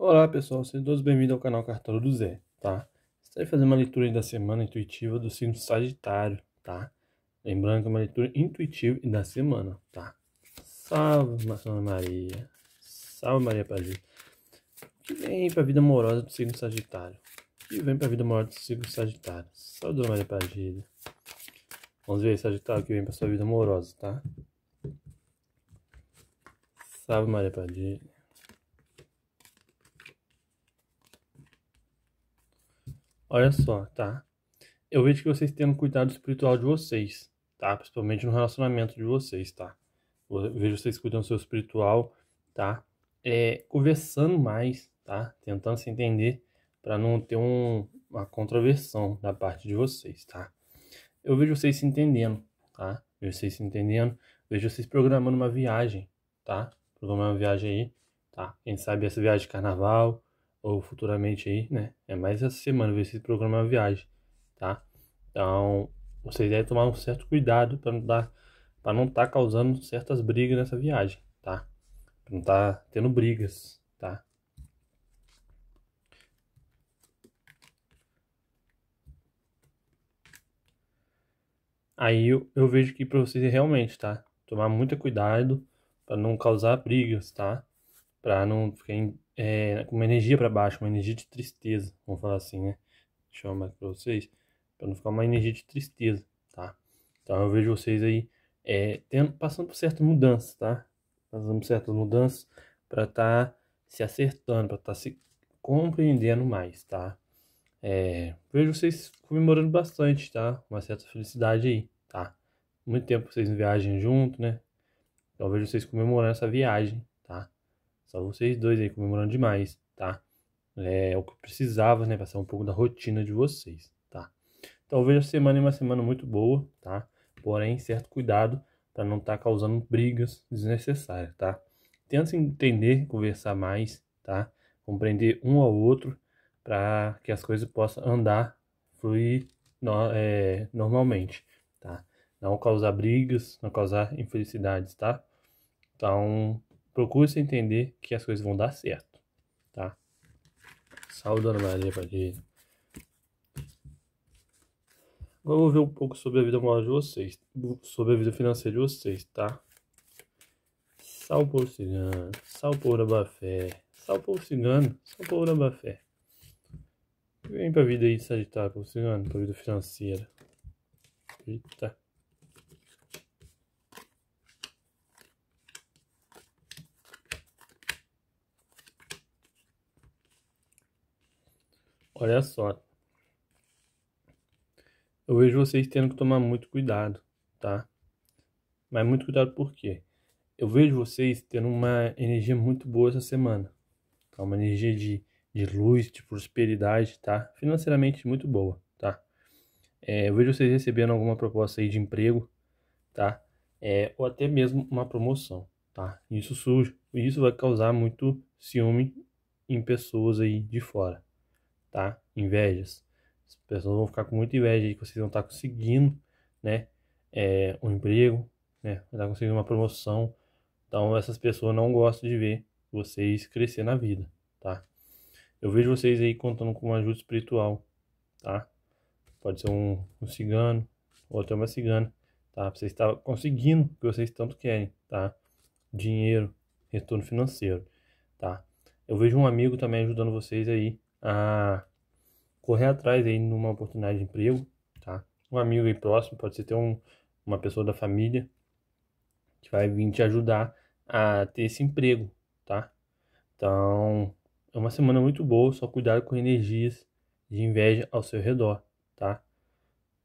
Olá pessoal, sejam todos bem-vindos ao canal Cartório do Zé, tá? Estarei fazendo uma leitura da semana intuitiva do signo Sagitário, tá? Lembrando que é uma leitura intuitiva da semana, tá? Salve Maria, salve Maria Padilha, Que vem pra vida amorosa do signo Sagitário. Que vem pra vida amorosa do signo Sagitário. Salve Dona Maria Padilha. Vamos ver aí, Sagitário, que vem pra sua vida amorosa, tá? Salve Maria Padilha. Olha só, tá? Eu vejo que vocês um cuidado espiritual de vocês, tá? Principalmente no relacionamento de vocês, tá? Eu vejo vocês cuidando do seu espiritual, tá? É, conversando mais, tá? Tentando se entender para não ter um, uma controversão da parte de vocês, tá? Eu vejo vocês se entendendo, tá? Vejo vocês se entendendo, vejo vocês programando uma viagem, tá? Programando uma viagem aí, tá? Quem sabe essa viagem de carnaval, ou futuramente aí, né? É mais essa semana, ver se programa a viagem, tá? Então, vocês devem tomar um certo cuidado para não dar para não estar tá causando certas brigas nessa viagem, tá? Pra não estar tá tendo brigas, tá? Aí eu, eu vejo que para vocês é realmente, tá? Tomar muito cuidado para não causar brigas, tá? Para não ficar em é, uma energia para baixo, uma energia de tristeza, vamos falar assim, né? Deixa eu mais para vocês, para não ficar uma energia de tristeza, tá? Então eu vejo vocês aí é, tendo, passando por certas mudanças, tá? Passando por certas mudanças para estar tá se acertando, para estar tá se compreendendo mais, tá? É, vejo vocês comemorando bastante, tá? Uma certa felicidade aí, tá? Muito tempo vocês viajam junto, né? Então vejo vocês comemorando essa viagem, só vocês dois aí comemorando demais, tá? É, o que eu precisava, né? Passar um pouco da rotina de vocês, tá? Talvez então, a semana é uma semana muito boa, tá? Porém, certo cuidado para não estar tá causando brigas desnecessárias, tá? Tenta entender, conversar mais, tá? Compreender um ao outro para que as coisas possam andar, fluir no, é, normalmente, tá? Não causar brigas, não causar infelicidades, tá? Então, procure se entender que as coisas vão dar certo, tá? Salve, Dona Maria Padilha. Agora eu vou ver um pouco sobre a vida moral de vocês, sobre a vida financeira de vocês, tá? Sal povo cigano, sal povo da Bafé, sal povo cigano, sal povo da Bafé. Vem pra vida aí, Sagitário, povo cigano, pra vida financeira. Eita. Olha só. Eu vejo vocês tendo que tomar muito cuidado, tá? Mas muito cuidado por quê? Eu vejo vocês tendo uma energia muito boa essa semana. Tá? Uma energia de, de luz, de prosperidade, tá? Financeiramente muito boa, tá? É, eu vejo vocês recebendo alguma proposta aí de emprego, tá? É, ou até mesmo uma promoção, tá? Isso surge, isso vai causar muito ciúme em pessoas aí de fora tá? Invejas. As pessoas vão ficar com muita inveja de que vocês não estar tá conseguindo, né? É, um emprego, né? Não tá conseguindo uma promoção. Então, essas pessoas não gostam de ver vocês crescer na vida, tá? Eu vejo vocês aí contando com uma ajuda espiritual, tá? Pode ser um, um cigano, ou até uma cigana, tá? Pra vocês estar tá conseguindo o que vocês tanto querem, tá? Dinheiro, retorno financeiro, tá? Eu vejo um amigo também ajudando vocês aí a correr atrás aí numa oportunidade de emprego, tá? Um amigo aí próximo, pode ser ter um, uma pessoa da família que vai vir te ajudar a ter esse emprego, tá? Então, é uma semana muito boa, só cuidado com energias de inveja ao seu redor, tá?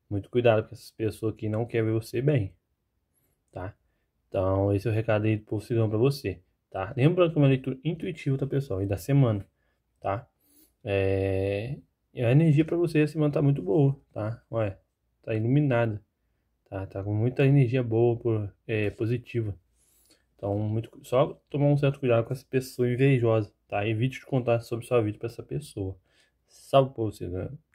Muito cuidado com essas pessoas que não querem ver você bem, tá? Então, esse é o recado aí do Posidão para você, tá? Lembrando que é uma leitura intuitiva, tá, pessoal? E da semana, tá? é, a energia para você se manter tá muito boa, tá? Olha, tá iluminada, tá? Tá com muita energia boa, por, é, positiva. Então, muito, só tomar um certo cuidado com essa pessoa invejosa, tá? Evite de contar sobre sua vida para essa pessoa. Salve pra você, né?